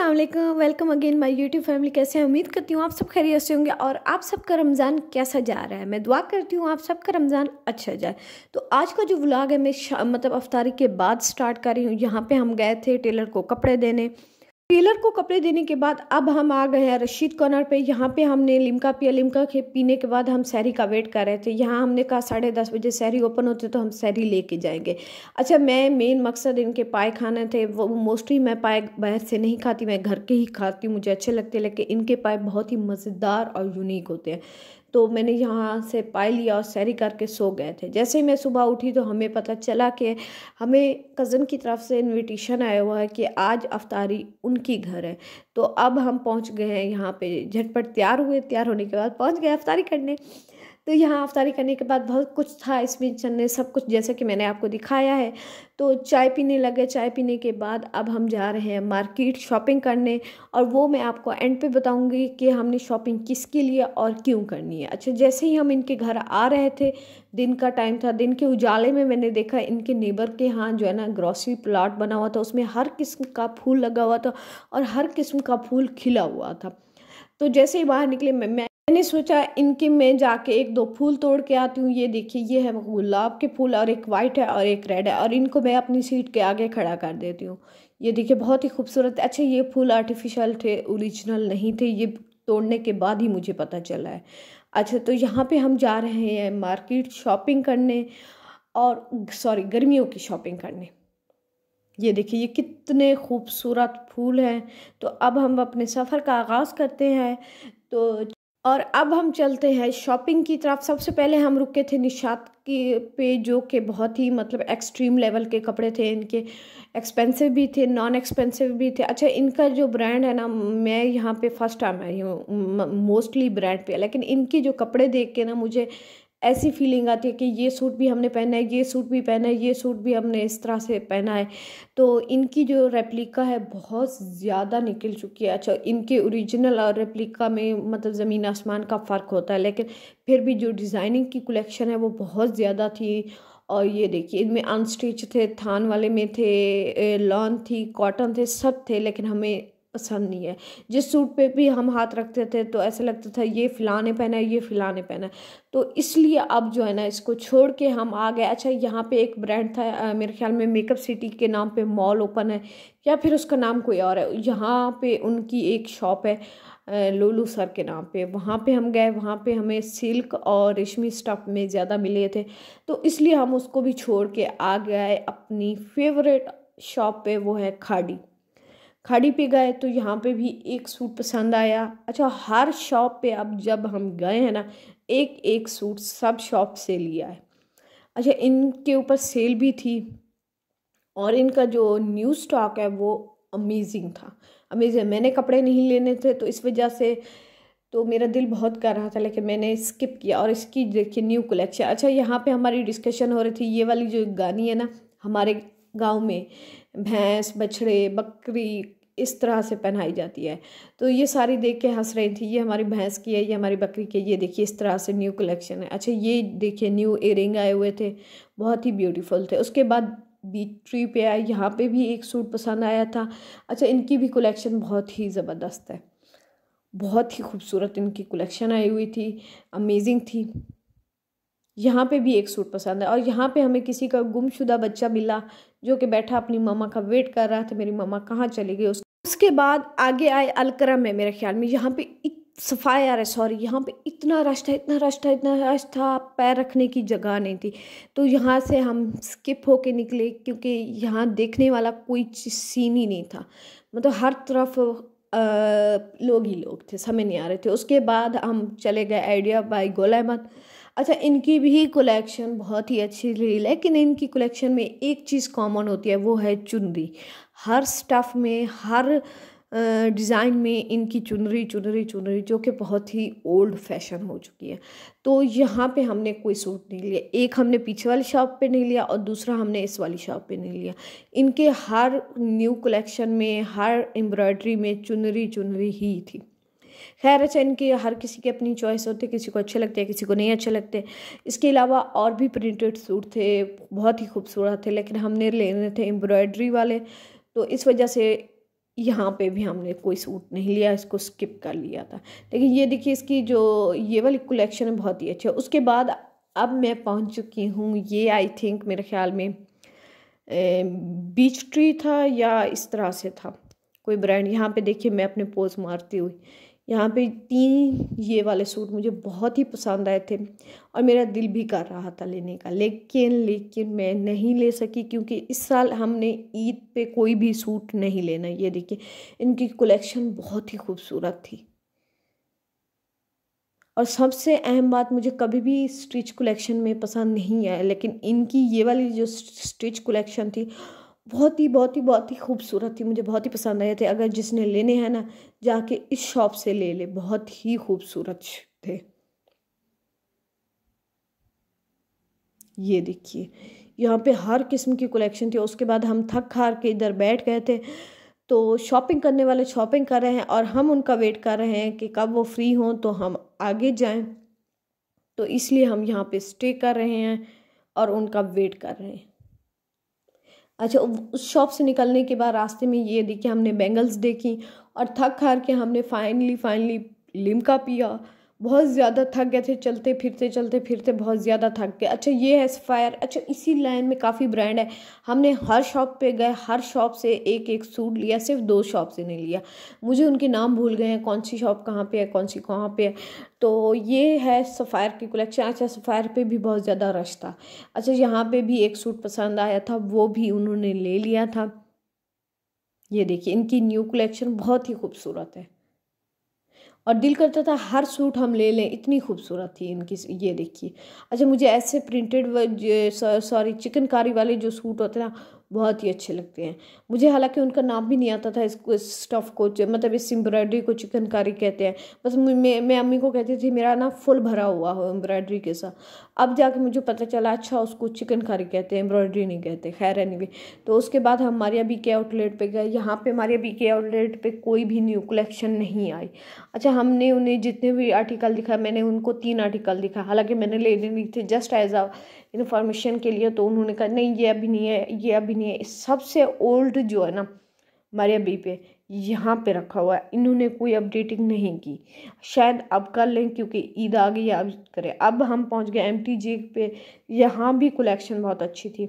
अल्लाम welcome again my YouTube family कैसे हैं उम्मीद करती हूँ आप सब खैरियत से होंगे और आप सबका रमज़ान कैसा जा रहा है मैं दुआ करती हूँ आप सबका रमज़ान अच्छा जाए तो आज का जो व्लॉग है मैं मतलब अफ्तारी के बाद स्टार्ट कर रही हूँ यहाँ पे हम गए थे टेलर को कपड़े देने टेलर को कपड़े देने के बाद अब हम आ गए हैं रशीद कॉर्नर पे यहाँ पे हमने लिमका पिया लिमका के पीने के बाद हम सैरी का वेट कर रहे थे यहाँ हमने कहा साढ़े दस बजे सैरी ओपन होती है तो हम सैरी लेके जाएंगे अच्छा मैं मेन मकसद इनके पाए खाने थे वो मोस्टली मैं पाए बाहर से नहीं खाती मैं घर के ही खाती हूँ मुझे अच्छे लगते लेकिन इनके पाए बहुत ही मज़ेदार और यूनिक होते हैं तो मैंने यहाँ से पाई लिया और सैरी करके सो गए थे जैसे ही मैं सुबह उठी तो हमें पता चला कि हमें कज़न की तरफ से इनविटेशन आया हुआ है कि आज अफ्तारी उनकी घर है तो अब हम पहुँच गए हैं यहाँ पे झटपट तैयार हुए तैयार होने के बाद पहुँच गए अफ्तारी करने तो यहाँ अफ्तारी करने के बाद बहुत कुछ था इसमें चन्ने सब कुछ जैसे कि मैंने आपको दिखाया है तो चाय पीने लगे चाय पीने के बाद अब हम जा रहे हैं मार्केट शॉपिंग करने और वो मैं आपको एंड पे बताऊंगी कि हमने शॉपिंग किसके लिए और क्यों करनी है अच्छा जैसे ही हम इनके घर आ रहे थे दिन का टाइम था दिन के उजाले में मैंने देखा इनके नेबर के यहाँ जो है ना ग्रॉसरी प्लाट बना हुआ था उसमें हर किस्म का फूल लगा हुआ था और हर किस्म का फूल खिला हुआ था तो जैसे ही बाहर निकले मैं मैंने सोचा इनके मैं जाके एक दो फूल तोड़ के आती हूँ ये देखिए ये है गुलाब के फूल और एक वाइट है और एक रेड है और इनको मैं अपनी सीट के आगे खड़ा कर देती हूँ ये देखिए बहुत ही खूबसूरत अच्छा ये फूल आर्टिफिशियल थे ओरिजिनल नहीं थे ये तोड़ने के बाद ही मुझे पता चला है अच्छा तो यहाँ पर हम जा रहे हैं मार्केट शॉपिंग करने और सॉरी गर्मियों की शॉपिंग करने ये देखिए ये कितने खूबसूरत फूल हैं तो अब हम अपने सफ़र का आगाज़ करते हैं तो और अब हम चलते हैं शॉपिंग की तरफ सबसे पहले हम रुके थे निशात की पे जो कि बहुत ही मतलब एक्सट्रीम लेवल के कपड़े थे इनके एक्सपेंसिव भी थे नॉन एक्सपेंसिव भी थे अच्छा इनका जो ब्रांड है ना मैं यहाँ पे फर्स्ट टाइम आई हूँ मोस्टली ब्रांड पे लेकिन इनके जो कपड़े देख के ना मुझे ऐसी फीलिंग आती है कि ये सूट भी हमने पहना है ये सूट भी पहना है ये सूट भी हमने इस तरह से पहना है तो इनकी जो रेप्लिका है बहुत ज़्यादा निकल चुकी है अच्छा इनके ओरिजिनल और रेप्लिका में मतलब ज़मीन आसमान का फ़र्क होता है लेकिन फिर भी जो डिज़ाइनिंग की कलेक्शन है वो बहुत ज़्यादा थी और ये देखिए इनमें अनस्टिच थे थान वाले में थे लॉन थी कॉटन थे सब थे लेकिन हमें पसंद नहीं है जिस सूट पे भी हम हाथ रखते थे तो ऐसा लगता था ये फिलाने पहना है ये फिलाने पहना है तो इसलिए अब जो है ना इसको छोड़ के हम आ गए अच्छा यहाँ पे एक ब्रांड था आ, मेरे ख्याल में मेकअप सिटी के नाम पे मॉल ओपन है या फिर उसका नाम कोई और है यहाँ पे उनकी एक शॉप है लोलू सर के नाम पे वहाँ पे हम गए वहाँ पे हमें सिल्क और रेशमी स्टफ में ज़्यादा मिले थे तो इसलिए हम उसको भी छोड़ के आ गए अपनी फेवरेट शॉप पे वो है खाड़ी खाड़ी पे गए तो यहाँ पे भी एक सूट पसंद आया अच्छा हर शॉप पे अब जब हम गए हैं ना एक एक सूट सब शॉप से लिया है अच्छा इनके ऊपर सेल भी थी और इनका जो न्यू स्टॉक है वो अमेजिंग था अमेजिंग मैंने कपड़े नहीं लेने थे तो इस वजह से तो मेरा दिल बहुत कर रहा था लेकिन मैंने स्किप किया और इसकी देखिए न्यू कलेक्शन अच्छा यहाँ पे हमारी डिस्कशन हो रही थी ये वाली जो गानी है ना हमारे गांव में भैंस बछड़े बकरी इस तरह से पहनाई जाती है तो ये सारी देख के हंस रही थी ये हमारी भैंस की है ये हमारी बकरी की है ये देखिए इस तरह से न्यू कलेक्शन है अच्छा ये देखिए न्यू इयरिंग आए हुए थे बहुत ही ब्यूटीफुल थे उसके बाद बीच ट्री पे आए यहाँ पे भी एक सूट पसंद आया था अच्छा इनकी भी कलेक्शन बहुत ही ज़बरदस्त है बहुत ही खूबसूरत इनकी कलेक्शन आई हुई थी अमेजिंग थी यहाँ पे भी एक सूट पसंद है और यहाँ पे हमें किसी का गुमशुदा बच्चा मिला जो कि बैठा अपनी मामा का वेट कर रहा था मेरी मामा कहाँ चली गई उसके बाद आगे आए अलकरम में मेरे ख्याल में यहाँ पे सफाई आ रहा है सॉरी यहाँ पे इतना रश था इतना रश था इतना रश था पैर रखने की जगह नहीं थी तो यहाँ से हम स्किप होके निकले क्योंकि यहाँ देखने वाला कोई सीन ही नहीं था मतलब हर तरफ लोग ही लोग थे समझ नहीं आ रहे थे उसके बाद हम चले गए आइडिया बाई गोलाहमद अच्छा इनकी भी कलेक्शन बहुत ही अच्छी रही लेकिन इनकी कलेक्शन में एक चीज़ कॉमन होती है वो है चुनरी हर स्टफ़ में हर डिज़ाइन में इनकी चुनरी चुनरी चुनरी जो कि बहुत ही ओल्ड फैशन हो चुकी है तो यहाँ पे हमने कोई सूट नहीं लिया एक हमने पीछे वाली शॉप पे नहीं लिया और दूसरा हमने इस वाली शॉप पे नहीं लिया इनके हर न्यू कलेक्शन में हर एम्ब्रॉयडरी में चुनरी चुनरी ही थी खैर अच्छा इनकी हर किसी की अपनी चॉइस होती है किसी को अच्छे लगते हैं किसी को नहीं अच्छे लगते इसके अलावा और भी प्रिंटेड सूट थे बहुत ही खूबसूरत थे लेकिन हमने लेने थे एम्ब्रॉयड्री वाले तो इस वजह से यहाँ पे भी हमने कोई सूट नहीं लिया इसको स्किप कर लिया था लेकिन ये देखिए इसकी जो ये वाली कलेक्शन है बहुत ही अच्छी है उसके बाद अब मैं पहुँच चुकी हूँ ये आई थिंक मेरे ख्याल में बीच ट्री था या इस तरह से था कोई ब्रांड यहाँ पे देखिए मैं अपने पोज मारती हुई यहाँ पे तीन ये वाले सूट मुझे बहुत ही पसंद आए थे और मेरा दिल भी कर रहा था लेने का लेकिन लेकिन मैं नहीं ले सकी क्योंकि इस साल हमने ईद पे कोई भी सूट नहीं लेना ये देखिए इनकी कलेक्शन बहुत ही खूबसूरत थी और सबसे अहम बात मुझे कभी भी स्टिच कलेक्शन में पसंद नहीं आया लेकिन इनकी ये वाली जो स्टिच कलेक्शन थी बहुत ही बहुत ही बहुत ही खूबसूरत थी मुझे बहुत ही पसंद आए थे अगर जिसने लेने हैं ना जाके इस शॉप से ले ले बहुत ही खूबसूरत थे ये देखिए यहाँ पे हर किस्म की कलेक्शन थी उसके बाद हम थक हार के इधर बैठ गए थे तो शॉपिंग करने वाले शॉपिंग कर रहे हैं और हम उनका वेट कर रहे हैं कि कब वो फ्री हों तो हम आगे जाएं तो इसलिए हम यहाँ पे स्टे कर रहे हैं और उनका वेट कर रहे हैं अच्छा उस शॉप से निकलने के बाद रास्ते में ये देखिए हमने बैंगल्स देखी और थक हार के हमने फाइनली फाइनली लिमका पिया बहुत ज़्यादा थक गए थे चलते फिरते चलते फिरते बहुत ज़्यादा थक गए अच्छा ये है सफ़ायर अच्छा इसी लाइन में काफ़ी ब्रांड है हमने हर शॉप पे गए हर शॉप से एक एक सूट लिया सिर्फ दो शॉप से नहीं लिया मुझे उनके नाम भूल गए हैं कौन सी शॉप कहाँ पे है कौन सी कहाँ पे है तो ये है सफ़ायर की कलेक्शन अच्छा सफ़ायर पर भी बहुत ज़्यादा रश था अच्छा यहाँ पर भी एक सूट पसंद आया था वो भी उन्होंने ले लिया था ये देखिए इनकी न्यू कलेक्शन बहुत ही खूबसूरत है और दिल करता था हर सूट हम ले लें इतनी खूबसूरत थी इनकी ये देखिए अच्छा मुझे ऐसे प्रिंटेड सॉरी चिकनकारी वाले जो सूट होते ना बहुत ही अच्छे लगते हैं मुझे हालांकि उनका नाम भी नहीं आता था इसको इस स्टफ़ को मतलब इस एम्ब्रॉयडरी को चिकनकारी कहते हैं बस मैं मैं अम्मी को कहती थी मेरा ना फुल भरा हुआ हो एम्ब्रॉयडरी के साथ अब जाके मुझे पता चला अच्छा उसको चिकनकारी कहते हैं एम्ब्रॉयडरी नहीं कहते खैर नहीं तो उसके बाद हम हमारे बी के आउटलेट पर गए यहाँ पर हमारे बी के आउटलेट पर कोई भी न्यू कलेक्शन नहीं आई अच्छा हमने उन्हें जितने भी आर्टिकल दिखा मैंने उनको तीन आर्टिकल दिखा हालाँकि मैंने लेने नहीं थे जस्ट एज आ इन्फॉर्मेशन के लिए तो उन्होंने कहा नहीं ये अभी नहीं है ये अभी नहीं है सबसे ओल्ड जो है ना हमारे अभी पे यहाँ पे रखा हुआ है इन्होंने कोई अपडेटिंग नहीं की शायद अब कर लें क्योंकि ईद आ गई अब करें अब हम पहुँच गए एम टी जे पे यहाँ भी कलेक्शन बहुत अच्छी थी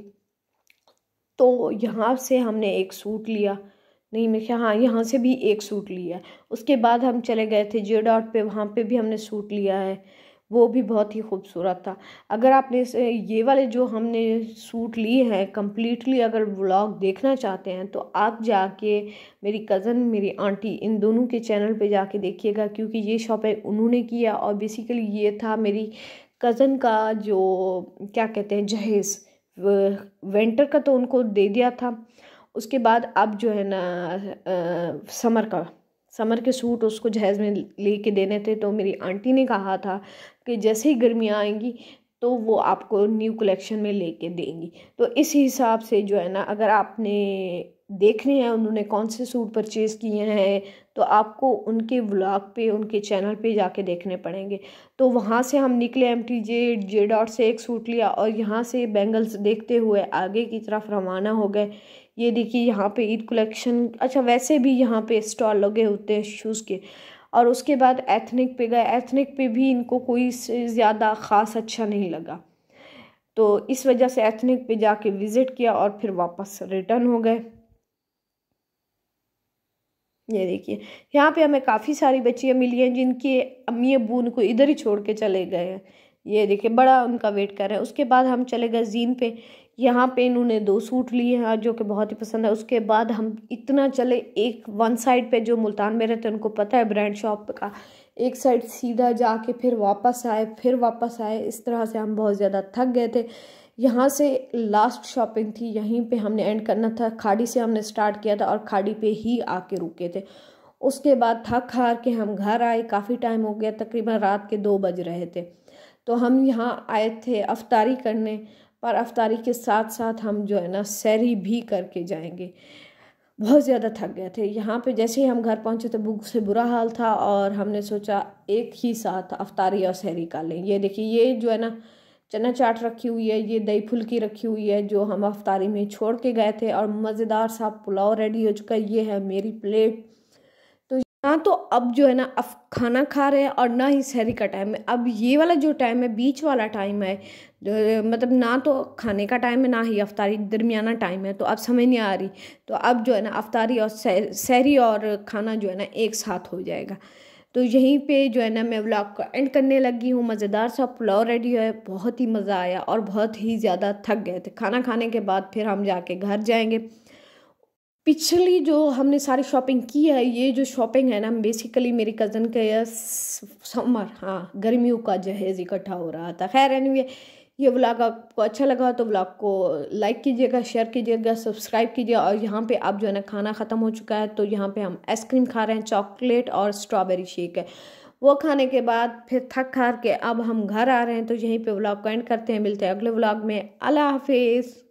तो यहाँ से हमने एक सूट लिया नहीं मेरे क्या हाँ यहाँ से भी एक सूट लिया उसके बाद हम चले गए थे जे डॉट पर वहाँ पर भी हमने सूट लिया है वो भी बहुत ही खूबसूरत था अगर आपने ये वाले जो हमने सूट लिए हैं कम्प्लीटली अगर व्लॉग देखना चाहते हैं तो आप जाके मेरी कज़न मेरी आंटी इन दोनों के चैनल पे जाके देखिएगा क्योंकि ये शॉपिंग उन्होंने किया और बेसिकली ये था मेरी कज़न का जो क्या कहते हैं जहेज़ वेंटर का तो उनको दे दिया था उसके बाद अब जो है ना समर का समर के सूट उसको जहेज़ में लेके देने थे तो मेरी आंटी ने कहा था कि जैसे ही गर्मियाँ आएंगी तो वो आपको न्यू कलेक्शन में लेके देंगी तो इस हिसाब से जो है ना अगर आपने देखने हैं उन्होंने कौन से सूट परचेज़ किए हैं तो आपको उनके व्लॉग पे उनके चैनल पे जाके देखने पड़ेंगे तो वहाँ से हम निकले M T J J dot से एक सूट लिया और यहाँ से बैंगल्स देखते हुए आगे की तरफ रवाना हो गए ये देखिए यहाँ पे ईद कलेक्शन अच्छा वैसे भी यहाँ पे स्टॉल लगे होते हैं शूज़ के और उसके बाद एथनिक पे गए एथनिक पे भी इनको कोई ज़्यादा ख़ास अच्छा नहीं लगा तो इस वजह से एथनिक पे जाके विज़िट किया और फिर वापस रिटर्न हो गए ये देखिए यहाँ पे हमें काफ़ी सारी बच्चियाँ मिली हैं जिनके अम्मी अबू उनको इधर ही छोड़ के चले गए हैं ये देखिए बड़ा उनका वेट कर रहा है उसके बाद हम चले गए जीन पे यहाँ पे इन्होंने दो सूट लिए हैं जो कि बहुत ही पसंद है उसके बाद हम इतना चले एक वन साइड पे जो मुल्तान में रहते हैं उनको पता है ब्रांड शॉप का एक साइड सीधा जाके फिर वापस आए फिर वापस आए इस तरह से हम बहुत ज़्यादा थक गए थे यहाँ से लास्ट शॉपिंग थी यहीं पे हमने एंड करना था खाड़ी से हमने स्टार्ट किया था और खाड़ी पे ही आके रुके थे उसके बाद थक हार के हम घर आए काफ़ी टाइम हो गया तकरीबन रात के दो बज रहे थे तो हम यहाँ आए थे अफ्तारी करने पर अफ्तारी के साथ साथ हम जो है ना सैरी भी करके जाएंगे बहुत ज़्यादा थक गए थे यहाँ पे जैसे ही हम घर पहुँचे तो भूख से बुरा हाल था और हमने सोचा एक ही साथ अफ्तारी और सैरी का लें ये देखिए ये जो है ना चना चाट रखी हुई है ये दही फुल्की रखी हुई है जो हम अफ्तारी में छोड़ के गए थे और मज़ेदार सा पुलाव रेडी हो चुका है ये है मेरी प्लेट ना हाँ, तो अब जो है ना अब खाना खा रहे हैं और ना ही शहरी का टाइम है अब ये वाला जो टाइम है बीच वाला टाइम है मतलब ना तो खाने का टाइम है ना ही अफ्तारी दरमियाना टाइम है तो अब समझ नहीं आ रही तो अब जो है ना अफ्तारी और शहरी और खाना जो है ना एक साथ हो जाएगा तो यहीं पे जो है ना मैं व्लॉग को एंड करने लगी हूँ मज़ेदार सा पुलाव रेडी है बहुत ही मज़ा आया और बहुत ही ज़्यादा थक गए थे खाना खाने के बाद फिर हम जाके घर जाएंगे पिछली जो हमने सारी शॉपिंग की है ये जो शॉपिंग है ना बेसिकली मेरी कज़न का यह समर हाँ गर्मियों का जहेज इकट्ठा हो रहा था खैर वे ये ब्लॉग आपको अच्छा लगा तो ब्लॉग को लाइक कीजिएगा शेयर कीजिएगा सब्सक्राइब कीजिएगा और यहाँ पे आप जो है ना खाना ख़त्म हो चुका है तो यहाँ पे हम आइसक्रीम खा रहे हैं चॉकलेट और स्ट्रॉबेरी शेक है वो खाने के बाद फिर थक खार के अब हम घर आ रहे हैं तो यहीं पे ब्लॉग को एंड करते हैं मिलते हैं अगले ब्लॉग में अल्लाह हाफिज़